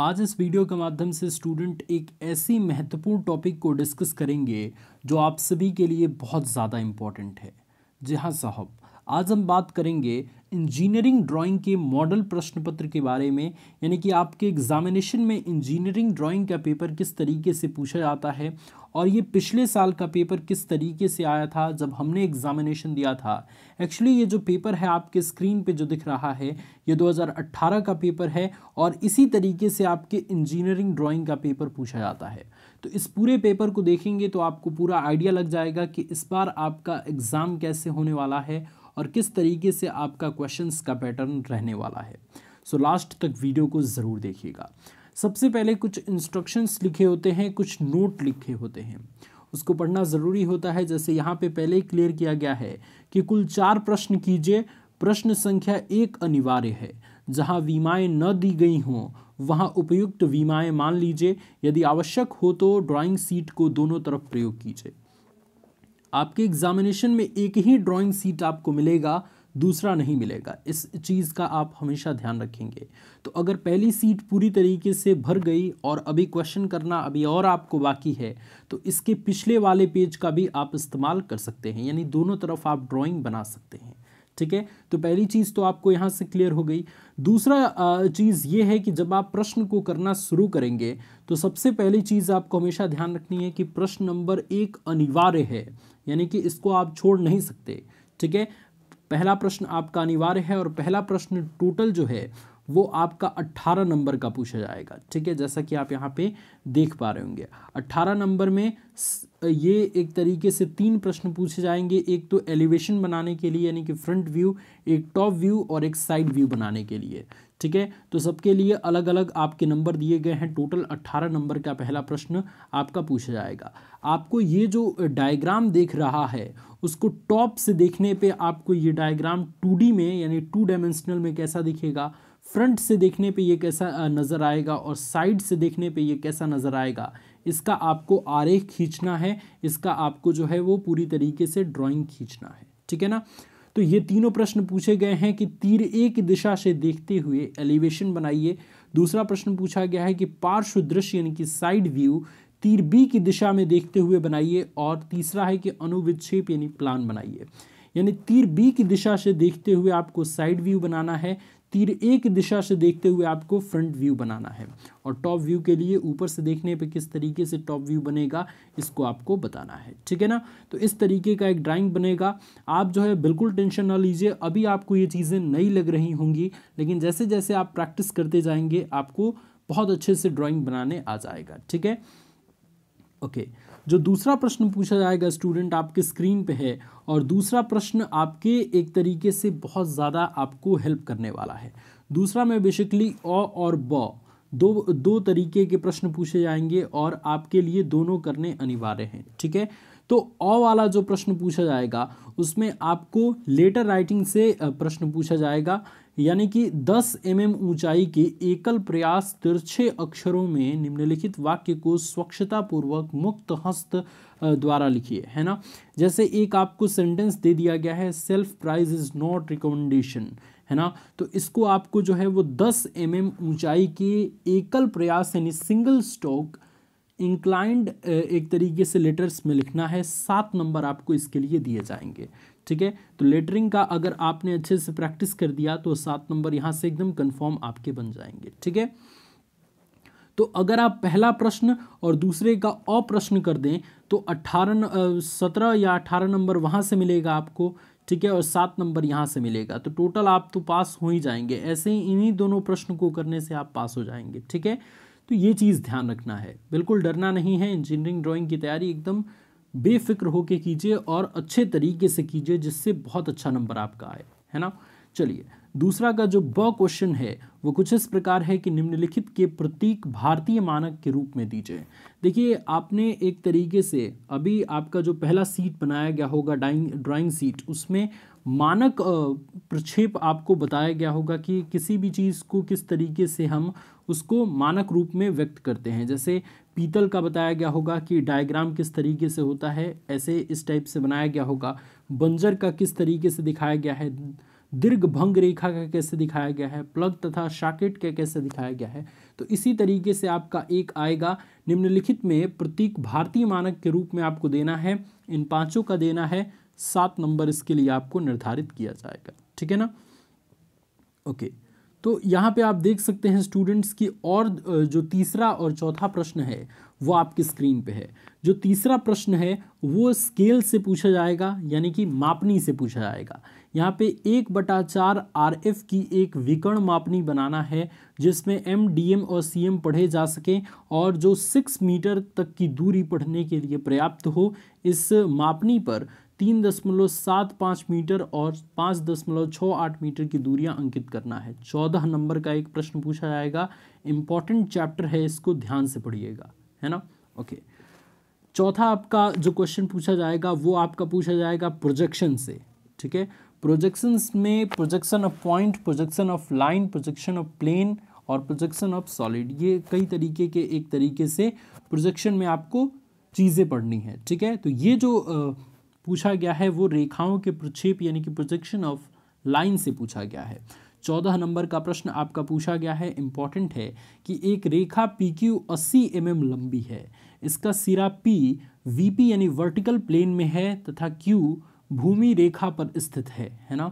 आज इस वीडियो के माध्यम से स्टूडेंट एक ऐसी महत्वपूर्ण टॉपिक को डिस्कस करेंगे जो आप सभी के लिए बहुत ज़्यादा इम्पॉर्टेंट है जी हाँ साहब आज हम बात करेंगे इंजीनियरिंग ड्राइंग के मॉडल प्रश्न पत्र के बारे में यानी कि आपके एग्जामिनेशन में इंजीनियरिंग ड्राइंग का पेपर किस तरीके से पूछा जाता है और ये पिछले साल का पेपर किस तरीके से आया था जब हमने एग्ज़ामिनेशन दिया था एक्चुअली ये जो पेपर है आपके स्क्रीन पे जो दिख रहा है ये 2018 का पेपर है और इसी तरीके से आपके इंजीनियरिंग ड्राइंग का पेपर पूछा जाता है तो इस पूरे पेपर को देखेंगे तो आपको पूरा आइडिया लग जाएगा कि इस बार आपका एग्ज़ाम कैसे होने वाला है और किस तरीके से आपका क्वेश्चंस का पैटर्न रहने वाला है सो so, लास्ट तक वीडियो को ज़रूर देखिएगा सबसे पहले कुछ इंस्ट्रक्शंस लिखे होते हैं कुछ नोट लिखे होते हैं उसको पढ़ना ज़रूरी होता है जैसे यहाँ पे पहले ही क्लियर किया गया है कि कुल चार प्रश्न कीजिए प्रश्न संख्या एक अनिवार्य है जहाँ वीमाएँ न दी गई हों वहाँ उपयुक्त वीमाएँ मान लीजिए यदि आवश्यक हो तो ड्राइंग सीट को दोनों तरफ प्रयोग कीजिए आपके एग्जामिनेशन में एक ही ड्राइंग सीट आपको मिलेगा दूसरा नहीं मिलेगा इस चीज़ का आप हमेशा ध्यान रखेंगे तो अगर पहली सीट पूरी तरीके से भर गई और अभी क्वेश्चन करना अभी और आपको बाकी है तो इसके पिछले वाले पेज का भी आप इस्तेमाल कर सकते हैं यानी दोनों तरफ आप ड्राइंग बना सकते हैं ठीक है तो पहली चीज़ तो आपको यहाँ से क्लियर हो गई दूसरा चीज़ ये है कि जब आप प्रश्न को करना शुरू करेंगे तो सबसे पहली चीज़ आपको हमेशा ध्यान रखनी है कि प्रश्न नंबर एक अनिवार्य है यानी कि इसको आप छोड़ नहीं सकते ठीक है पहला प्रश्न आपका अनिवार्य है और पहला प्रश्न टोटल जो है वो आपका 18 नंबर का पूछा जाएगा ठीक है जैसा कि आप यहाँ पे देख पा रहे होंगे 18 नंबर में ये एक तरीके से तीन प्रश्न पूछे जाएंगे एक तो एलिवेशन बनाने के लिए यानी कि फ्रंट व्यू एक टॉप व्यू और एक साइड व्यू बनाने के लिए ठीक है तो सबके लिए अलग अलग आपके नंबर दिए गए हैं टोटल अट्ठारह नंबर का पहला प्रश्न आपका पूछा जाएगा आपको ये जो डायग्राम देख रहा है उसको टॉप से देखने पे आपको ये डायग्राम टू में यानी टू डायमेंशनल में कैसा दिखेगा फ्रंट से देखने पे ये कैसा नज़र आएगा और साइड से देखने पे ये कैसा नज़र आएगा इसका आपको आरेख खींचना है इसका आपको जो है वो पूरी तरीके से ड्राइंग खींचना है ठीक है ना तो ये तीनों प्रश्न पूछे गए हैं कि तीर ए की दिशा से देखते हुए एलिवेशन बनाइए दूसरा प्रश्न पूछा गया है कि पार्श्व दृश्य यानी कि साइड व्यू तीर बी की दिशा में देखते हुए बनाइए और तीसरा है कि अनुविच्छेप यानी प्लान बनाइए यानी तीर बी की दिशा से देखते हुए आपको साइड व्यू बनाना है तीर ए की दिशा से देखते हुए आपको फ्रंट व्यू बनाना है और टॉप व्यू के लिए ऊपर से देखने पे किस तरीके से टॉप व्यू बनेगा इसको आपको बताना है ठीक है ना तो इस तरीके का एक ड्राइंग बनेगा आप जो है बिल्कुल टेंशन ना लीजिए अभी आपको ये चीज़ें नई लग रही होंगी लेकिन जैसे जैसे आप प्रैक्टिस करते जाएंगे आपको बहुत अच्छे से ड्राइंग बनाने आ जाएगा ठीक है ओके okay. जो दूसरा प्रश्न पूछा जाएगा स्टूडेंट आपके स्क्रीन पे है और दूसरा प्रश्न आपके एक तरीके से बहुत ज़्यादा आपको हेल्प करने वाला है दूसरा में बेसिकली अ और ब दो दो तरीके के प्रश्न पूछे जाएंगे और आपके लिए दोनों करने अनिवार्य हैं ठीक है तो अ वाला जो प्रश्न पूछा जाएगा उसमें आपको लेटर राइटिंग से प्रश्न पूछा जाएगा यानी कि 10 एम mm ऊंचाई के एकल प्रयास तिरछे अक्षरों में निम्नलिखित वाक्य को स्वच्छतापूर्वक मुक्त हस्त द्वारा लिखिए है ना जैसे एक आपको सेंटेंस दे दिया गया है self prize is not recommendation है ना तो इसको आपको जो है वो 10 एम mm ऊंचाई के एकल प्रयास यानी सिंगल स्टॉक इंक्लाइंड एक तरीके से लेटर्स में लिखना है सात नंबर आपको इसके लिए दिए जाएंगे ठीक है तो लेटरिंग का अगर आपने अच्छे से प्रैक्टिस कर दिया तो सात नंबर यहाँ से एकदम कन्फर्म आपके बन जाएंगे ठीक है तो अगर आप पहला प्रश्न और दूसरे का अप्रश्न कर दें तो अट्ठारह सत्रह या अट्ठारह नंबर वहाँ से मिलेगा आपको ठीक है और सात नंबर यहाँ से मिलेगा तो टोटल आप तो पास हो ही जाएंगे ऐसे ही इन्हीं दोनों प्रश्न को करने से आप पास हो जाएंगे ठीक है तो ये चीज़ ध्यान रखना है बिल्कुल डरना नहीं है इंजीनियरिंग ड्राइंग की तैयारी एकदम बेफिक्र होके कीजिए और अच्छे तरीके से कीजिए जिससे बहुत अच्छा नंबर आपका आए है ना चलिए दूसरा का जो ब क्वेश्चन है वो कुछ इस प्रकार है कि निम्नलिखित के प्रतीक भारतीय मानक के रूप में दीजिए देखिए आपने एक तरीके से अभी आपका जो पहला सीट बनाया गया होगा डाइंग ड्राइंग सीट उसमें मानक प्रक्षेप आपको बताया गया होगा कि किसी भी चीज़ को किस तरीके से हम उसको मानक रूप में व्यक्त करते हैं जैसे पीतल का बताया गया होगा कि डायग्राम किस तरीके से होता है ऐसे इस टाइप से बनाया गया होगा बंजर का किस तरीके से दिखाया गया है दीर्घ भंग रेखा का कैसे दिखाया गया है प्लग तथा शाकेट का कैसे दिखाया गया है तो इसी तरीके से आपका एक आएगा निम्नलिखित में प्रतीक भारतीय मानक के रूप में आपको देना है इन पांचों का देना है सात नंबर इसके लिए आपको निर्धारित किया जाएगा ठीक है ना ओके तो यहाँ पे आप देख सकते हैं स्टूडेंट्स की और जो तीसरा और चौथा प्रश्न है वो आपकी स्क्रीन पे है जो तीसरा प्रश्न है वो स्केल से पूछा जाएगा यानी कि मापनी से पूछा जाएगा यहाँ पे एक बटा चार आर एफ की एक विकर्ण मापनी बनाना है जिसमें एम डी एम और सी एम पढ़े जा सकें और जो सिक्स मीटर तक की दूरी पढ़ने के लिए पर्याप्त हो इस मापनी पर तीन दशमलव सात पाँच मीटर और पाँच दशमलव छः आठ मीटर की दूरियां अंकित करना है चौदह नंबर का एक प्रश्न पूछा जाएगा इंपॉर्टेंट चैप्टर है इसको ध्यान से पढ़िएगा है ना ओके चौथा आपका जो क्वेश्चन पूछा जाएगा वो आपका पूछा जाएगा प्रोजेक्शन से ठीक है प्रोजेक्शन में projection of point projection of line projection of plane और प्रोजेक्शन ऑफ सॉलिड ये कई तरीके के एक तरीके से प्रोजेक्शन में आपको चीज़ें पढ़नी है ठीक है तो ये जो पूछा गया है वो रेखाओं के प्रक्षेप यानी कि प्रोजेक्शन ऑफ लाइन से पूछा गया है चौदह नंबर का प्रश्न आपका पूछा गया है इम्पॉर्टेंट है कि एक रेखा पी क्यू अस्सी एम mm एम लंबी है इसका सिरा पी वी पी यानी वर्टिकल प्लेन में है तथा क्यू भूमि रेखा पर स्थित है है ना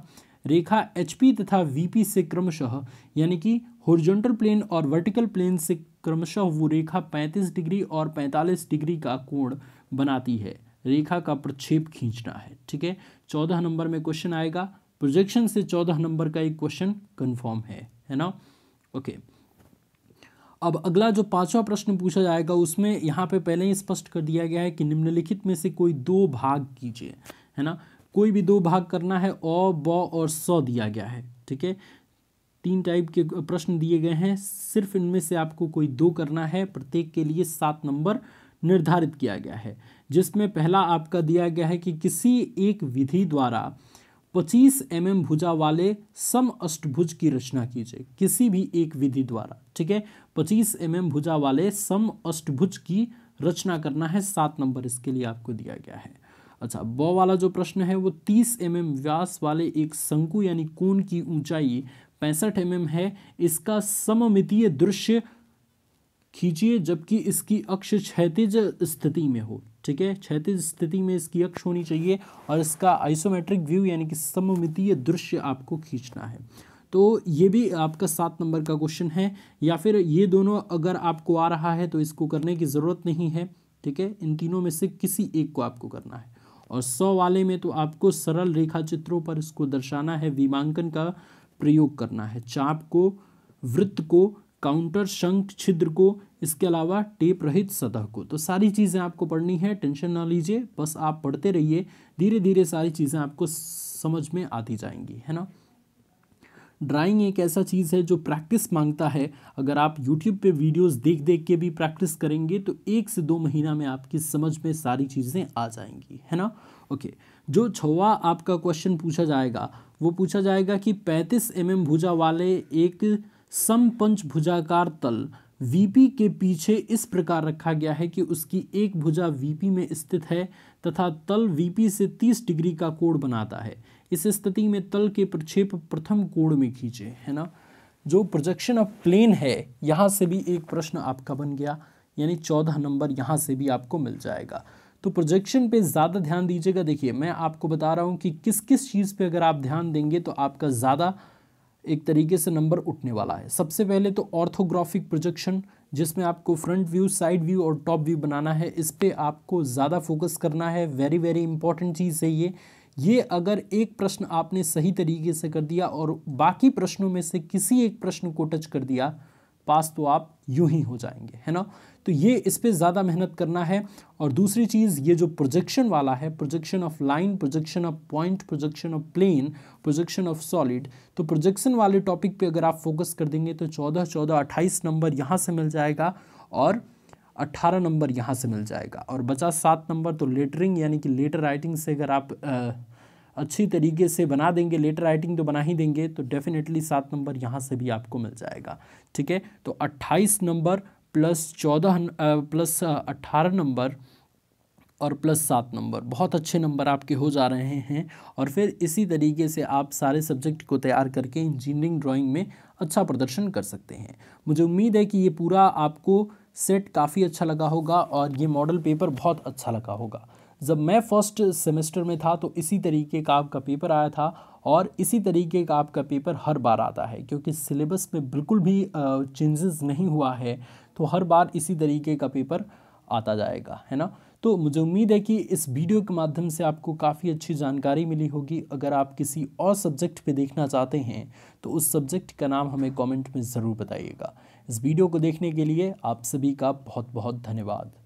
रेखा एच पी तथा वी पी से क्रमशः यानी कि हॉरिजॉन्टल प्लेन और वर्टिकल प्लेन से क्रमशः वो रेखा 35 डिग्री और 45 डिग्री का कोण बनाती है रेखा का प्रक्षेप खींचना है ठीक है चौदह नंबर में क्वेश्चन आएगा प्रोजेक्शन से चौदह नंबर का एक क्वेश्चन कन्फर्म है है ना ओके अब अगला जो पांचवा प्रश्न पूछा जाएगा उसमें यहाँ पे पहले ही स्पष्ट कर दिया गया है कि निम्नलिखित में से कोई दो भाग कीजिए है ना कोई भी दो भाग करना है अ ब और स दिया गया है ठीक है तीन टाइप के प्रश्न दिए गए हैं सिर्फ इनमें से आपको कोई दो करना है प्रत्येक के लिए सात नंबर निर्धारित किया गया है जिसमें पहला आपका दिया गया है कि किसी एक विधि द्वारा 25 एम mm भुजा वाले सम अष्टभुज की रचना कीजिए किसी भी एक विधि द्वारा ठीक है 25 एम mm भुजा वाले सम अष्टभुज की रचना करना है सात नंबर इसके लिए आपको दिया गया है अच्छा ब वाला जो प्रश्न है वो 30 एम mm व्यास वाले एक शंकु यानी कोण की ऊंचाई पैंसठ एम mm है इसका सममितीय दृश्य खींचिए जबकि इसकी अक्ष क्षैतिज स्थिति में हो ठीक है क्षैतिज स्थिति में इसकी अक्ष होनी चाहिए और इसका आइसोमेट्रिक व्यू यानी कि सममितीय दृश्य आपको खींचना है तो ये भी आपका सात नंबर का क्वेश्चन है या फिर ये दोनों अगर आपको आ रहा है तो इसको करने की ज़रूरत नहीं है ठीक है इन तीनों में से किसी एक को आपको करना है और सौ वाले में तो आपको सरल रेखा चित्रों पर इसको दर्शाना है विमांकन का प्रयोग करना है चाप को वृत्त को काउंटर शंक छिद्र को इसके अलावा टेप रहित सतह को तो सारी चीज़ें आपको पढ़नी है टेंशन ना लीजिए बस आप पढ़ते रहिए धीरे धीरे सारी चीज़ें आपको समझ में आती जाएंगी है ना ड्राइंग एक ऐसा चीज़ है जो प्रैक्टिस मांगता है अगर आप यूट्यूब पे वीडियोस देख देख के भी प्रैक्टिस करेंगे तो एक से दो महीना में आपकी समझ में सारी चीज़ें आ जाएंगी है ना ओके जो छवा आपका क्वेश्चन पूछा जाएगा वो पूछा जाएगा कि पैंतीस एम mm भुजा वाले एक समपंचभुजाकार तल वीपी के पीछे इस प्रकार रखा गया है कि उसकी एक भुजा वीपी में स्थित है तथा तल वीपी से 30 डिग्री का कोण बनाता है इस स्थिति में तल के प्रक्षेप प्रथम कोण में खींचे है ना जो प्रोजेक्शन ऑफ प्लेन है यहाँ से भी एक प्रश्न आपका बन गया यानी चौदह नंबर यहाँ से भी आपको मिल जाएगा तो प्रोजेक्शन पे ज़्यादा ध्यान दीजिएगा देखिए मैं आपको बता रहा हूँ कि किस किस चीज़ पे अगर आप ध्यान देंगे तो आपका ज़्यादा एक तरीके से नंबर उठने वाला है सबसे पहले तो ऑर्थोग्राफिक प्रोजेक्शन जिसमें आपको फ्रंट व्यू साइड व्यू और टॉप व्यू बनाना है इस पर आपको ज़्यादा फोकस करना है वेरी वेरी इंपॉर्टेंट चीज़ है ये ये अगर एक प्रश्न आपने सही तरीके से कर दिया और बाकी प्रश्नों में से किसी एक प्रश्न को टच कर दिया पास तो आप यूं ही हो जाएंगे है ना तो ये इस पर ज़्यादा मेहनत करना है और दूसरी चीज़ ये जो प्रोजेक्शन वाला है projection of line projection of point projection of plane projection of solid तो प्रोजेक्शन वाले टॉपिक पे अगर आप फोकस कर देंगे तो चौदह चौदह अट्ठाईस नंबर यहाँ से मिल जाएगा और अट्ठारह नंबर यहाँ से मिल जाएगा और बचा सात नंबर तो लेटरिंग यानी कि लेटर राइटिंग से अगर आप आ, अच्छी तरीके से बना देंगे लेटर राइटिंग तो बना ही देंगे तो डेफिनेटली सात नंबर यहाँ से भी आपको मिल जाएगा ठीक है तो अट्ठाईस नंबर प्लस चौदह प्लस अट्ठारह नंबर और प्लस सात नंबर बहुत अच्छे नंबर आपके हो जा रहे हैं और फिर इसी तरीके से आप सारे सब्जेक्ट को तैयार करके इंजीनियरिंग ड्राइंग में अच्छा प्रदर्शन कर सकते हैं मुझे उम्मीद है कि ये पूरा आपको सेट काफ़ी अच्छा लगा होगा और ये मॉडल पेपर बहुत अच्छा लगा होगा जब मैं फर्स्ट सेमेस्टर में था तो इसी तरीके का आपका पेपर आया था और इसी तरीके का आपका पेपर हर बार आता है क्योंकि सिलेबस में बिल्कुल भी चेंजेस नहीं हुआ है तो हर बार इसी तरीके का पेपर आता जाएगा है ना तो मुझे उम्मीद है कि इस वीडियो के माध्यम से आपको काफ़ी अच्छी जानकारी मिली होगी अगर आप किसी और सब्जेक्ट पे देखना चाहते हैं तो उस सब्जेक्ट का नाम हमें कमेंट में ज़रूर बताइएगा इस वीडियो को देखने के लिए आप सभी का बहुत बहुत धन्यवाद